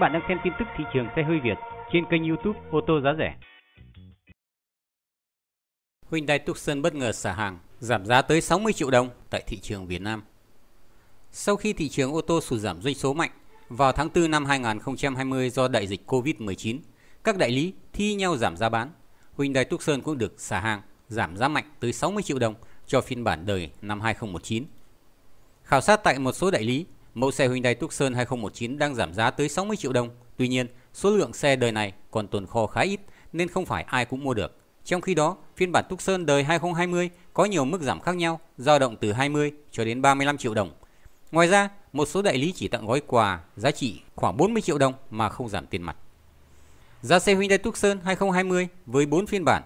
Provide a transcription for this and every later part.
bạn đang xem tin tức thị trường xe hơi Việt trên kênh YouTube ô tô giá rẻ. Hyundai Tucson bất ngờ xả hàng, giảm giá tới 60 triệu đồng tại thị trường Việt Nam. Sau khi thị trường ô tô sụt giảm doanh số mạnh vào tháng 4 năm 2020 do đại dịch Covid-19, các đại lý thi nhau giảm giá bán. Hyundai Tucson cũng được xả hàng, giảm giá mạnh tới 60 triệu đồng cho phiên bản đời năm 2019. Khảo sát tại một số đại lý, Mẫu xe Hyundai Tucson 2019 đang giảm giá tới 60 triệu đồng. Tuy nhiên, số lượng xe đời này còn tồn kho khá ít nên không phải ai cũng mua được. Trong khi đó, phiên bản Tucson đời 2020 có nhiều mức giảm khác nhau, dao động từ 20 cho đến 35 triệu đồng. Ngoài ra, một số đại lý chỉ tặng gói quà giá trị khoảng 40 triệu đồng mà không giảm tiền mặt. Giá xe Hyundai Tucson 2020 với 4 phiên bản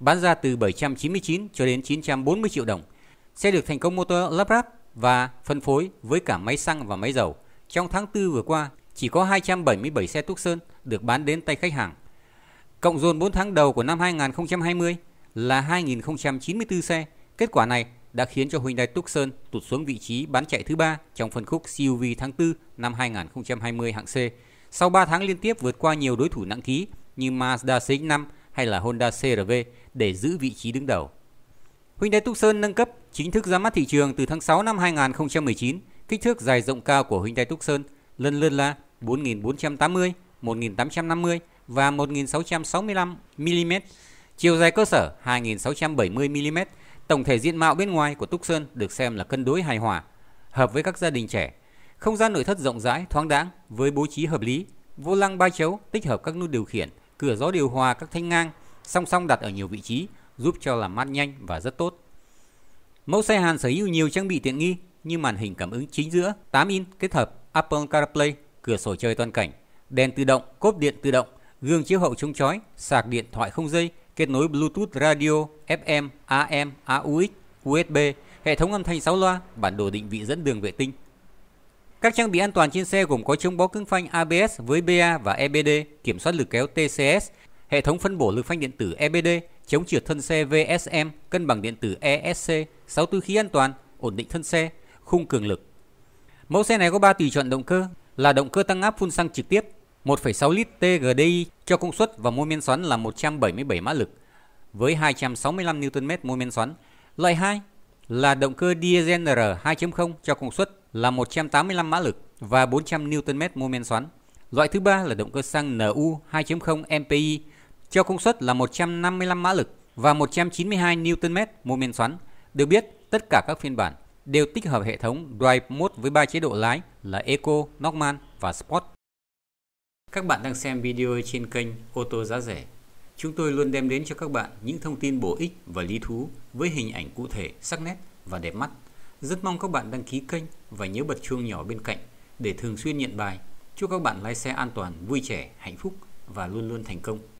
bán ra từ 799 cho đến 940 triệu đồng. Xe được thành công motor lắp ráp và phân phối với cả máy xăng và máy dầu. Trong tháng 4 vừa qua, chỉ có 277 xe Túc Sơn được bán đến tay khách hàng. Cộng dồn 4 tháng đầu của năm 2020 là 2.094 xe. Kết quả này đã khiến cho Hyundai Tucson tụt xuống vị trí bán chạy thứ ba trong phân khúc SUV tháng 4 năm 2020 hạng C. Sau 3 tháng liên tiếp vượt qua nhiều đối thủ nặng ký như Mazda CX-5 hay là Honda CRV để giữ vị trí đứng đầu. Hyundai Tucson nâng cấp chính thức ra mắt thị trường từ tháng 6 năm 2019. Kích thước dài rộng cao của Hyundai Tucson lần lượt là 4480, 1850 và 1665 mm, chiều dài cơ sở 2670 mm. Tổng thể diện mạo bên ngoài của Tucson được xem là cân đối hài hòa, hợp với các gia đình trẻ. Không gian nội thất rộng rãi, thoáng đãng với bố trí hợp lý, vô lăng ba chấu tích hợp các nút điều khiển, cửa gió điều hòa các thanh ngang song song đặt ở nhiều vị trí giúp cho làm mát nhanh và rất tốt. Mẫu xe Hàn sở hữu nhiều trang bị tiện nghi như màn hình cảm ứng chính giữa 8 in kết hợp Apple CarPlay, cửa sổ chơi toàn cảnh, đèn tự động, cốp điện tự động, gương chiếu hậu chống chói, sạc điện thoại không dây, kết nối Bluetooth radio, FM, AM, AUX, USB, hệ thống âm thanh 6 loa, bản đồ định vị dẫn đường vệ tinh. Các trang bị an toàn trên xe gồm có chống bó cứng phanh ABS với BA và EBD, kiểm soát lực kéo TCS, hệ thống phân bổ lực phanh điện tử EBD, chống trượt thân xe VSM, cân bằng điện tử ESC, 6 túi khí an toàn, ổn định thân xe, khung cường lực. Mẫu xe này có 3 tùy chọn động cơ là động cơ tăng áp phun xăng trực tiếp 1,6 lít TGDI cho công suất và mô men xoắn là 177 mã lực với 265 Nm mô men xoắn. Loại 2 là động cơ diesel R 2.0 cho công suất là 185 mã lực và 400 Nm mô men xoắn. Loại thứ ba là động cơ xăng NU 2.0 MPI cho công suất là 155 mã lực và 192 Nm mô men xoắn. Được biết, tất cả các phiên bản đều tích hợp hệ thống Drive Mode với 3 chế độ lái là Eco, Normal và Sport. Các bạn đang xem video trên kênh ô tô giá rẻ. Chúng tôi luôn đem đến cho các bạn những thông tin bổ ích và lý thú với hình ảnh cụ thể, sắc nét và đẹp mắt. Rất mong các bạn đăng ký kênh và nhớ bật chuông nhỏ bên cạnh để thường xuyên nhận bài. Chúc các bạn lái xe an toàn, vui trẻ, hạnh phúc và luôn luôn thành công.